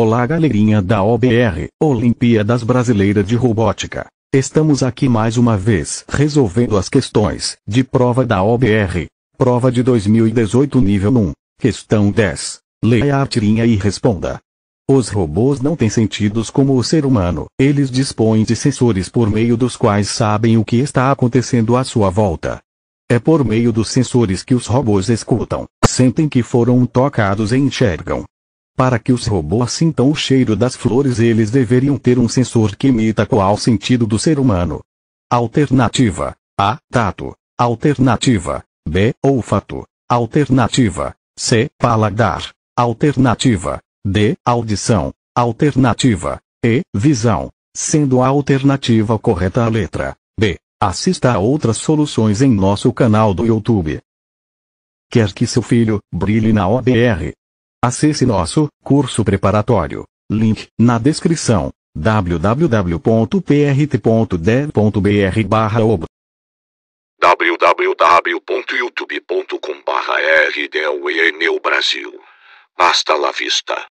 Olá galerinha da OBR, Olimpíadas Brasileiras de Robótica. Estamos aqui mais uma vez resolvendo as questões de prova da OBR. Prova de 2018 nível 1. Questão 10. Leia a tirinha e responda. Os robôs não têm sentidos como o ser humano, eles dispõem de sensores por meio dos quais sabem o que está acontecendo à sua volta. É por meio dos sensores que os robôs escutam, sentem que foram tocados e enxergam, para que os robôs sintam o cheiro das flores, eles deveriam ter um sensor que imita qual sentido do ser humano. Alternativa A. Tato. Alternativa B. Olfato. Alternativa C. Paladar. Alternativa D. Audição. Alternativa E. Visão. Sendo a alternativa correta a letra B. Assista a outras soluções em nosso canal do YouTube. Quer que seu filho brilhe na OBR? Acesse nosso curso preparatório. Link na descrição www.prt.de.br barra www.youtube.com barra Brasil. Basta la vista.